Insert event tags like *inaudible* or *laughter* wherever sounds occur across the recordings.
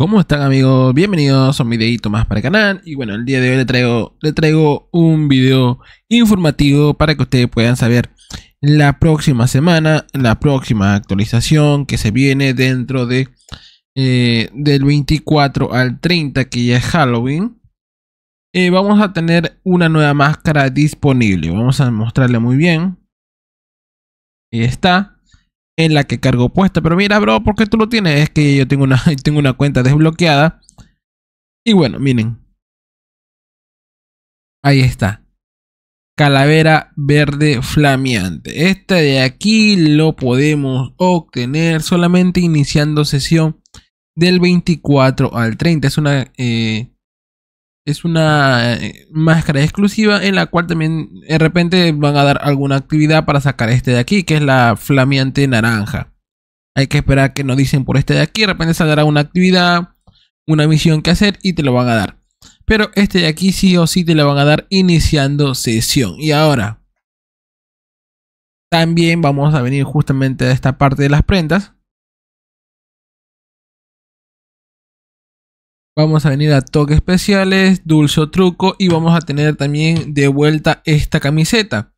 ¿Cómo están amigos? Bienvenidos a un videito más para el canal y bueno, el día de hoy le traigo, le traigo un video informativo para que ustedes puedan saber la próxima semana, la próxima actualización que se viene dentro de eh, del 24 al 30 que ya es Halloween. Eh, vamos a tener una nueva máscara disponible, vamos a mostrarle muy bien. Ahí está en la que cargo puesta. Pero mira, bro, porque tú lo tienes? Es que yo tengo una, *laughs* tengo una cuenta desbloqueada. Y bueno, miren. Ahí está. Calavera verde flameante. Esta de aquí lo podemos obtener solamente iniciando sesión del 24 al 30. Es una eh, es una eh, máscara exclusiva en la cual también de repente van a dar alguna actividad para sacar este de aquí, que es la flameante naranja. Hay que esperar que nos dicen por este de aquí, de repente saldrá una actividad, una misión que hacer y te lo van a dar. Pero este de aquí sí o sí te lo van a dar iniciando sesión. Y ahora, también vamos a venir justamente a esta parte de las prendas. Vamos a venir a toques especiales, dulce truco y vamos a tener también de vuelta esta camiseta.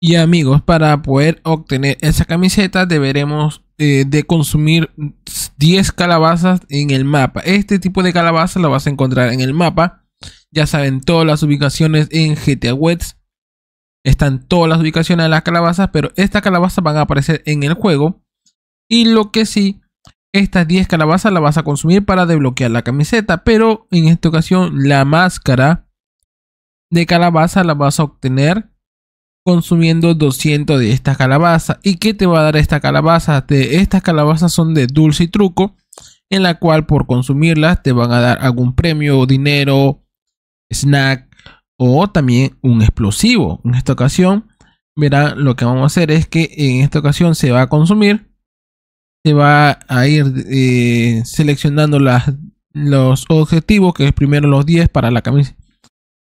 Y amigos, para poder obtener esa camiseta deberemos eh, de consumir 10 calabazas en el mapa. Este tipo de calabazas la vas a encontrar en el mapa. Ya saben todas las ubicaciones en GTA Wets Están todas las ubicaciones de las calabazas, pero estas calabazas van a aparecer en el juego. Y lo que sí estas 10 calabazas las vas a consumir para desbloquear la camiseta, pero en esta ocasión la máscara de calabaza la vas a obtener consumiendo 200 de estas calabazas. ¿Y qué te va a dar esta calabaza? De estas calabazas son de dulce y truco, en la cual por consumirlas te van a dar algún premio, dinero, snack o también un explosivo. En esta ocasión, verán, lo que vamos a hacer es que en esta ocasión se va a consumir se va a ir eh, seleccionando las, los objetivos, que es primero los 10 para la camisa,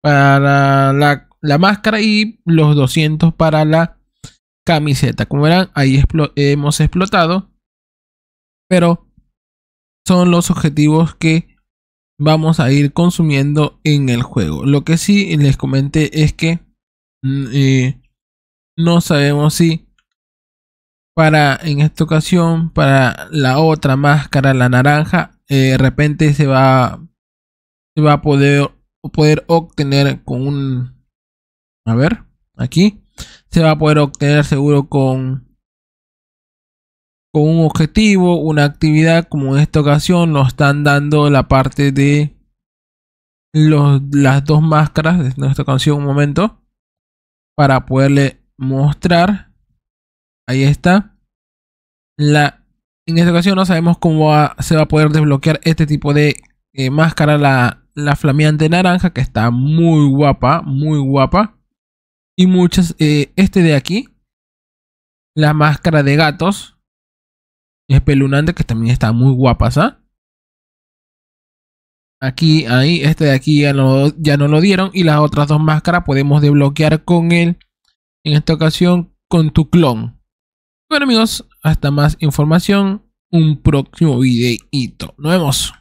para la, máscara y los 200 para la camiseta. Como verán, ahí hemos explotado, pero son los objetivos que vamos a ir consumiendo en el juego. Lo que sí les comenté es que mm, eh, no sabemos si para en esta ocasión, para la otra máscara, la naranja, eh, de repente se va, se va a poder, poder obtener con un... A ver, aquí. Se va a poder obtener seguro con con un objetivo, una actividad, como en esta ocasión nos están dando la parte de los, las dos máscaras de nuestra canción un momento para poderle mostrar Ahí está. La, en esta ocasión no sabemos cómo se va a poder desbloquear este tipo de eh, máscara, la, la, flameante naranja, que está muy guapa, muy guapa. Y muchas, eh, este de aquí, la máscara de gatos, espelunante, que también está muy guapa, Aquí, ahí, este de aquí ya ya no lo dieron. Y las otras dos máscaras podemos desbloquear con él. En esta ocasión, con tu clon. Bueno amigos, hasta más información, un próximo videito. Nos vemos.